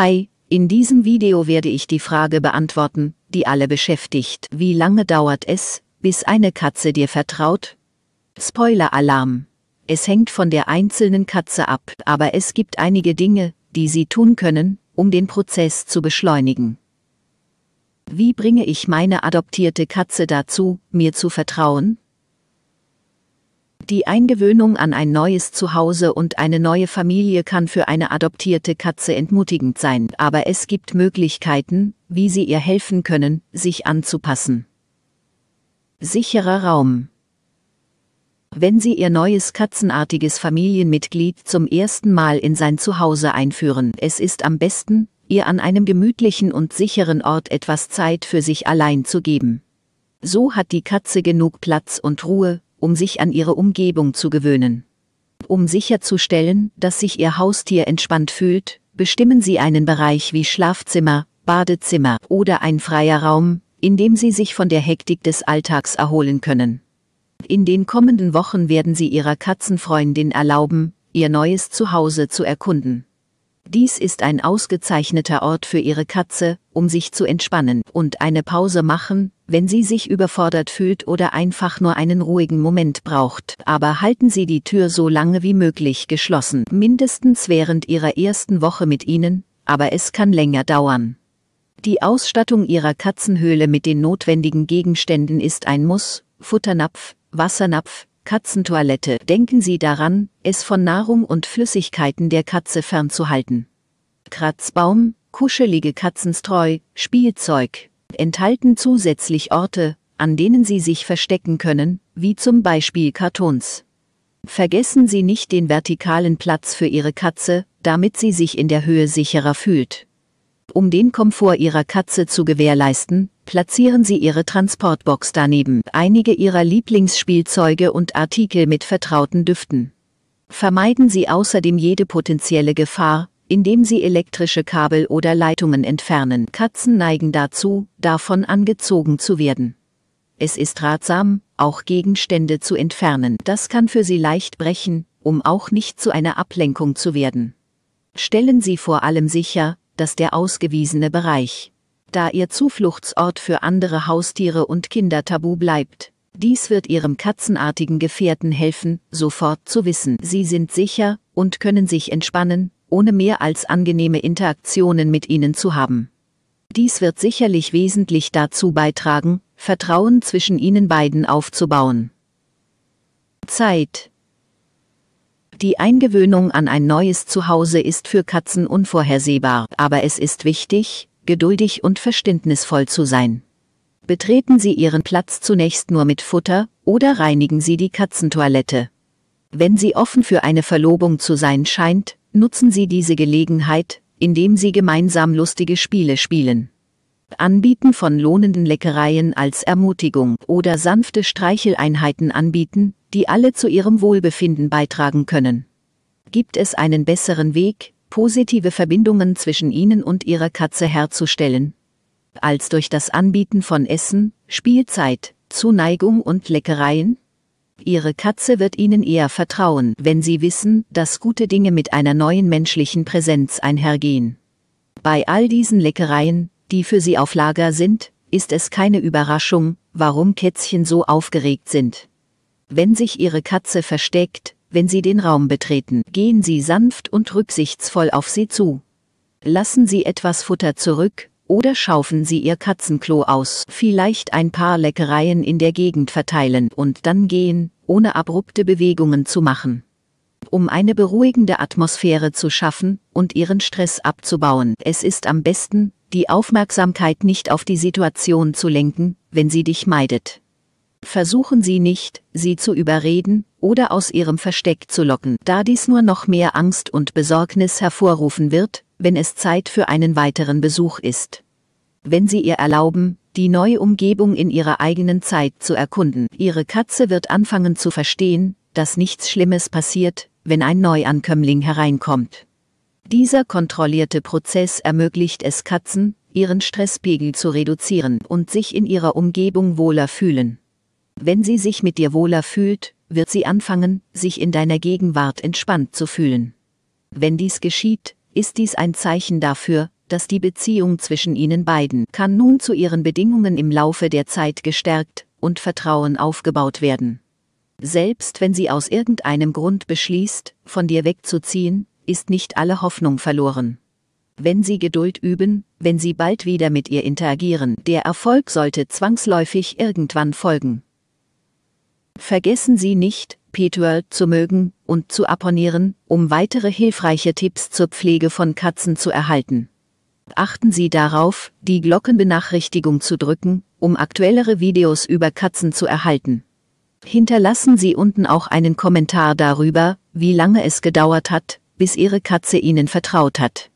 Hi, in diesem Video werde ich die Frage beantworten, die alle beschäftigt. Wie lange dauert es, bis eine Katze dir vertraut? Spoiler-Alarm. Es hängt von der einzelnen Katze ab, aber es gibt einige Dinge, die sie tun können, um den Prozess zu beschleunigen. Wie bringe ich meine adoptierte Katze dazu, mir zu vertrauen? Die Eingewöhnung an ein neues Zuhause und eine neue Familie kann für eine adoptierte Katze entmutigend sein, aber es gibt Möglichkeiten, wie sie ihr helfen können, sich anzupassen. Sicherer Raum wenn Sie Ihr neues katzenartiges Familienmitglied zum ersten Mal in sein Zuhause einführen, es ist am besten, ihr an einem gemütlichen und sicheren Ort etwas Zeit für sich allein zu geben. So hat die Katze genug Platz und Ruhe, um sich an ihre Umgebung zu gewöhnen. Um sicherzustellen, dass sich ihr Haustier entspannt fühlt, bestimmen sie einen Bereich wie Schlafzimmer, Badezimmer oder ein freier Raum, in dem sie sich von der Hektik des Alltags erholen können. In den kommenden Wochen werden sie ihrer Katzenfreundin erlauben, ihr neues Zuhause zu erkunden. Dies ist ein ausgezeichneter Ort für Ihre Katze, um sich zu entspannen und eine Pause machen, wenn sie sich überfordert fühlt oder einfach nur einen ruhigen Moment braucht. Aber halten Sie die Tür so lange wie möglich geschlossen, mindestens während Ihrer ersten Woche mit Ihnen, aber es kann länger dauern. Die Ausstattung Ihrer Katzenhöhle mit den notwendigen Gegenständen ist ein Muss, Futternapf, Wassernapf, Katzentoilette. Denken Sie daran, es von Nahrung und Flüssigkeiten der Katze fernzuhalten. Kratzbaum, kuschelige Katzenstreu, Spielzeug enthalten zusätzlich Orte, an denen sie sich verstecken können, wie zum Beispiel Kartons. Vergessen Sie nicht den vertikalen Platz für Ihre Katze, damit sie sich in der Höhe sicherer fühlt. Um den Komfort Ihrer Katze zu gewährleisten, platzieren Sie Ihre Transportbox daneben, einige Ihrer Lieblingsspielzeuge und Artikel mit vertrauten Düften. Vermeiden Sie außerdem jede potenzielle Gefahr, indem Sie elektrische Kabel oder Leitungen entfernen. Katzen neigen dazu, davon angezogen zu werden. Es ist ratsam, auch Gegenstände zu entfernen. Das kann für Sie leicht brechen, um auch nicht zu einer Ablenkung zu werden. Stellen Sie vor allem sicher, dass der ausgewiesene Bereich da ihr Zufluchtsort für andere Haustiere und Kinder tabu bleibt. Dies wird ihrem katzenartigen Gefährten helfen, sofort zu wissen, sie sind sicher und können sich entspannen, ohne mehr als angenehme Interaktionen mit ihnen zu haben. Dies wird sicherlich wesentlich dazu beitragen, Vertrauen zwischen ihnen beiden aufzubauen. Zeit Die Eingewöhnung an ein neues Zuhause ist für Katzen unvorhersehbar, aber es ist wichtig, geduldig und verständnisvoll zu sein. Betreten Sie Ihren Platz zunächst nur mit Futter oder reinigen Sie die Katzentoilette. Wenn Sie offen für eine Verlobung zu sein scheint, nutzen Sie diese Gelegenheit, indem Sie gemeinsam lustige Spiele spielen. Anbieten von lohnenden Leckereien als Ermutigung oder sanfte Streicheleinheiten anbieten, die alle zu Ihrem Wohlbefinden beitragen können. Gibt es einen besseren Weg, positive Verbindungen zwischen ihnen und ihrer Katze herzustellen. Als durch das Anbieten von Essen, Spielzeit, Zuneigung und Leckereien? Ihre Katze wird ihnen eher vertrauen, wenn sie wissen, dass gute Dinge mit einer neuen menschlichen Präsenz einhergehen. Bei all diesen Leckereien, die für sie auf Lager sind, ist es keine Überraschung, warum Kätzchen so aufgeregt sind. Wenn sich ihre Katze versteckt, wenn Sie den Raum betreten, gehen Sie sanft und rücksichtsvoll auf sie zu. Lassen Sie etwas Futter zurück, oder schaufen Sie Ihr Katzenklo aus, vielleicht ein paar Leckereien in der Gegend verteilen und dann gehen, ohne abrupte Bewegungen zu machen. Um eine beruhigende Atmosphäre zu schaffen und Ihren Stress abzubauen, es ist am besten, die Aufmerksamkeit nicht auf die Situation zu lenken, wenn sie dich meidet. Versuchen Sie nicht, sie zu überreden oder aus ihrem Versteck zu locken, da dies nur noch mehr Angst und Besorgnis hervorrufen wird, wenn es Zeit für einen weiteren Besuch ist. Wenn Sie ihr erlauben, die neue Umgebung in ihrer eigenen Zeit zu erkunden, Ihre Katze wird anfangen zu verstehen, dass nichts Schlimmes passiert, wenn ein Neuankömmling hereinkommt. Dieser kontrollierte Prozess ermöglicht es Katzen, ihren Stresspegel zu reduzieren und sich in ihrer Umgebung wohler fühlen. Wenn sie sich mit dir wohler fühlt, wird sie anfangen, sich in deiner Gegenwart entspannt zu fühlen. Wenn dies geschieht, ist dies ein Zeichen dafür, dass die Beziehung zwischen ihnen beiden kann nun zu ihren Bedingungen im Laufe der Zeit gestärkt und Vertrauen aufgebaut werden. Selbst wenn sie aus irgendeinem Grund beschließt, von dir wegzuziehen, ist nicht alle Hoffnung verloren. Wenn sie Geduld üben, wenn sie bald wieder mit ihr interagieren, der Erfolg sollte zwangsläufig irgendwann folgen. Vergessen Sie nicht, Petuel zu mögen und zu abonnieren, um weitere hilfreiche Tipps zur Pflege von Katzen zu erhalten. Achten Sie darauf, die Glockenbenachrichtigung zu drücken, um aktuellere Videos über Katzen zu erhalten. Hinterlassen Sie unten auch einen Kommentar darüber, wie lange es gedauert hat, bis Ihre Katze Ihnen vertraut hat.